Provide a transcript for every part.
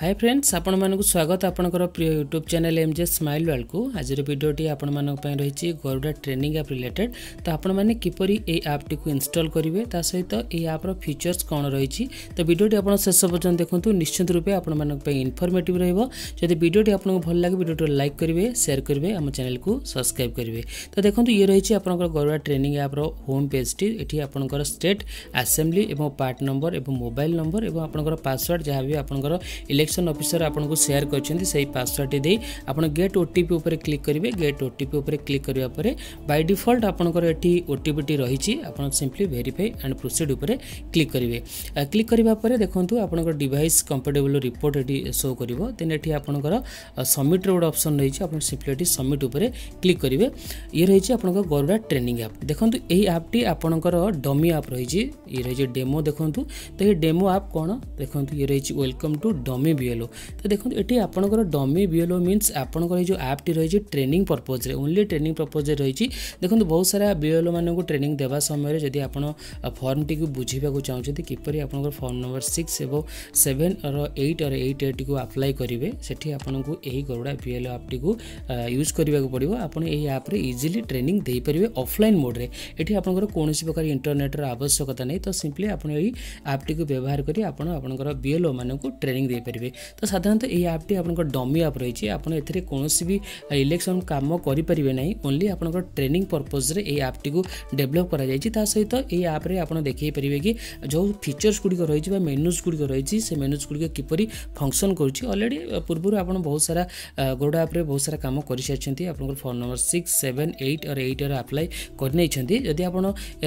high friends ଆପଣମାନଙ୍କୁ ସ୍ୱାଗତ ଆପଣଙ୍କର ପ୍ରିୟ YouTube channel M J smile ୱାର୍ଲଡକୁ ଆଜିର ଭିଡ଼ିଓଟି ଆପଣମାନଙ୍କ ପାଇଁ ରହିଛି ଗରୁଡ଼ା ଟ୍ରେନିଂ ଆପ୍ ରିଲେଟେଡ୍ ତ ଆପଣମାନେ କିପରି ଏହି ଆପ୍ଟିକୁ ଇନଷ୍ଟଲ୍ କରିବେ ତା ସହିତ ଏହି ଆପ୍ର ଫିଚର୍ସ କ'ଣ ରହିଛି ତ ଭିଡ଼ିଓଟି ଆପଣ ଶେଷ ପର୍ଯ୍ୟନ୍ତ ଦେଖନ୍ତୁ ନିଶ୍ଚିତ ରୂପେ ଆପଣମାନଙ୍କ ପାଇଁ ଇନଫର୍ମେଟିଭ୍ ରହିବ ଯଦି ଭିଡ଼ିଓଟି ଆପଣଙ୍କୁ ଭଲ ଲାଗେ ଭିଡ଼ିଓଟି ଲାଇକ୍ କରିବେ ସେୟାର କରିବେ ଆମ ଚ୍ୟାନେଲ୍କୁ ସବସ୍କ୍ରାଇବ୍ କରିବେ ତ ଦେଖନ୍ତୁ ଇଏ ରହିଛି ଆପଣଙ୍କର ଗରୁଡ଼ା ଟ୍ରେନିଂ ଆପ୍ର ହୋମ୍ ପେଜ୍ଟି ଏଠି ଆପଣଙ୍କର ଷ୍ଟେଟ୍ ଆସେମ୍ବ୍ଲି ଏବଂ ପାର୍ଟ ନମ୍ବର ଏବଂ ମୋବାଇଲ୍ ନମ୍ବର ଏବଂ ଆପଣଙ୍କର ପାସୱାର୍ଡ଼ ଯାହା ବି ଆପଣଙ୍କର ଇଲେ इलेक्शन अफिसर आपको सेयार करते पासवर्ड आप गेट ओटीपी क्लिक करेंगे गेट ओटीपी क्लिक करने बैडिफल्ट आपर एटी ओटीपी रही सिंपली भेरीफाई एंड प्रोसीड उपर क्लिक करेंगे क्लिक करापर देखो आप डिस् कंफर्टेबल रिपोर्ट ये शो कर देन ये आपर सबमिट रोड अप्सन रही है सिंपली सबमिट उपर क्लिक करेंगे ये रही है आप गरुड़ा ट्रेनिंग आप देखो यही आप्टी आपर डमी आप रही है ये रही डेमो देखो तो ये डेमो आप कौन देखो ये रही welcome to dummy dummy BLO ତ ଦେଖନ୍ତୁ ଏଠି ଆପଣଙ୍କର ଡମି ବିଏଲ୍ଓ ମିନ୍ସ ଆପଣଙ୍କର ଏଇ ଯେଉଁ ଆପ୍ଟି ରହିଛି ଟ୍ରେନିଂ ପର୍ପଜ୍ରେ ଓନ୍ଲି ଟ୍ରେନିଂ ପର୍ପଜ୍ରେ ରହିଛି ଦେଖନ୍ତୁ ବହୁତ ସାରା ବିଏଲ୍ଓ ମାନଙ୍କୁ ଟ୍ରେନିଂ ଦେବା ସମୟରେ ଯଦି ଆପଣ ଫର୍ମଟିକୁ ବୁଝିବାକୁ ଚାହୁଁଛନ୍ତି କିପରି ଆପଣଙ୍କର ଫର୍ମ ନମ୍ବର ସିକ୍ସ ଏବଂ ସେଭେନ୍ର ଏଇଟ୍ ଅର୍ ଏଇଟ୍ ଏଇଟ୍ଟିକୁ ଆପ୍ଲାଏ କରିବେ ସେଠି ଆପଣଙ୍କୁ ଏହି ଗରୁଡ଼ା ବିଏଲ୍ଓ ଆପ୍ଟିକୁ ୟୁଜ୍ କରିବାକୁ ପଡ଼ିବ ଆପଣ ଏହି ଆପ୍ରେ ଇଜିଲି ଟ୍ରେନିଂ ଦେଇପାରିବେ ଅଫଲାଇନ୍ ମୋଡ଼୍ରେ ଏଠି ଆପଣଙ୍କର କୌଣସି ପ୍ରକାର ଇଣ୍ଟରନେଟ୍ର ଆବଶ୍ୟକତା ନାହିଁ ତ ସିମ୍ପଲି ଆପଣ ଏହି ଆପ୍ଟିକୁ ବ୍ୟବହାର କରି ଆପଣ ଆପଣଙ୍କର ବିଏଲ୍ଓ ମାନଙ୍କୁ ଟ୍ରେନିଂ ଦେଇପାରିବେ କରିପାରିବେ ତ ସାଧାରଣତଃ ଏହି ଆପ୍ଟି ଆପଣଙ୍କର ଡମି ଆପ୍ ରହିଛି ଆପଣ ଏଥିରେ କୌଣସି ବି ଇଲେକ୍ସନ୍ କାମ କରିପାରିବେ ନାହିଁ ଓନ୍ଲି ଆପଣଙ୍କର ଟ୍ରେନିଂ ପର୍ପଜ୍ରେ ଏହି ଆପ୍ଟିକୁ ଡେଭଲପ୍ କରାଯାଇଛି ତା ସହିତ ଏହି ଆପ୍ରେ ଆପଣ ଦେଖାଇ ପାରିବେ କି ଯେଉଁ ଫିଚର୍ସ ଗୁଡ଼ିକ ରହିଛି ବା ମେନ୍ୟୁଜ୍ ଗୁଡ଼ିକ ରହିଛି ସେ ମେନ୍ୟୁଜ୍ ଗୁଡ଼ିକ କିପରି ଫଙ୍କସନ୍ କରୁଛି ଅଲରେଡ଼ି ପୂର୍ବରୁ ଆପଣ ବହୁତ ସାରା ଗୋଡ଼ ଆପ୍ରେ ବହୁତ ସାରା କାମ କରିସାରିଛନ୍ତି ଆପଣଙ୍କର phone number six seven eight or ଏଇଟ୍ରେ ଆପ୍ଲାଏ କରିନେଇଛନ୍ତି ଯଦି ଆପଣ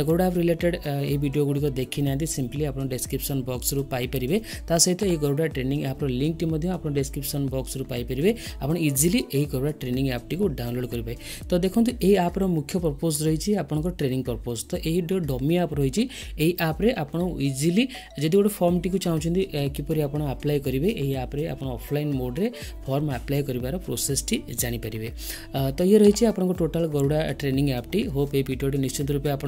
ଗୋଡ଼ ଆପ୍ ରିଲେଟେଡ୍ ଏହି ଭିଡ଼ିଓ ଗୁଡ଼ିକ ଦେଖିନାହାନ୍ତି ସିମ୍ପଲି ଆପଣ ଡେସ୍କ୍ରିପସନ୍ ବକ୍ସରୁ ପାଇପାରିବେ ତା ସହିତ ଏହି ଗୋଡ଼ା ଟ୍ରେନିଂ ଆପ୍ର आपर लिंक डेस्क्रिप्सन बक्स पारे आपड़ इजिली यही कर ट्रेनिंग आप्टी को डाउनलोड करेंगे तो देखो ये आप्र मुख्य पर्पोज रही आपंकर ट्रेनिंग पर्पोज तो यही जो डमी आप रही आप्रे आप इजिली जी गोटे फर्म टी चाहते किपर आप्लाय करेंगे यही आप्रे आपल मोड्रे फर्म आप्लाय कर प्रोसेस टी जापरेंगे तो ये रही है आपको टोटाल गरुड़ा ट्रेनिंग आप्ट होप ये भिडियो निश्चित रूप आप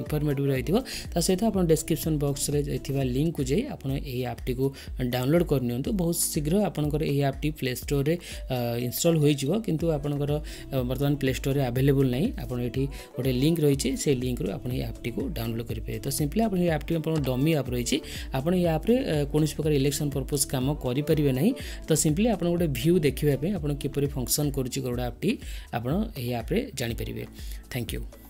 इनफर्मेटिव रही है तो सहित आप डेस्क्रिप्सन बक्स में लिंक को जाए आप्ट को डाउनलोड करनी ବହୁତ ଶୀଘ୍ର ଆପଣଙ୍କର ଏହି ଆପ୍ଟି ପ୍ଲେ ଷ୍ଟୋରରେ ଇନଷ୍ଟଲ୍ ହୋଇଯିବ କିନ୍ତୁ ଆପଣଙ୍କର ବର୍ତ୍ତମାନ ପ୍ଲେ ଷ୍ଟୋରରେ ଆଭେଲେବୁଲ୍ ନାହିଁ ଆପଣ ଏଠି ଗୋଟେ ଲିଙ୍କ୍ ରହିଛି ସେଇ ଲିଙ୍କ୍ରୁ ଆପଣ ଏହି ଆପ୍ଟିକୁ ଡାଉନଲୋଡ଼୍ କରିପାରିବେ ତ ସିମ୍ପଲି ଆପଣ ଏହି ଆପ୍ଟି ଆପଣଙ୍କ ଡମି ଆପ୍ ରହିଛି ଆପଣ ଏହି ଆପ୍ରେ କୌଣସି ପ୍ରକାର ଇଲେକ୍ସନ୍ ପର୍ପୋଜ୍ କାମ କରିପାରିବେ ନାହିଁ ତ ସିମ୍ପଲି ଆପଣ ଗୋଟେ ଭ୍ୟୁ ଦେଖିବା ପାଇଁ ଆପଣ କିପରି ଫଙ୍କସନ୍ କରୁଛି ଗୋଟେ ଆପ୍ଟି ଆପଣ ଏହି ଆପ୍ରେ ଜାଣିପାରିବେ ଥ୍ୟାଙ୍କ ୟୁ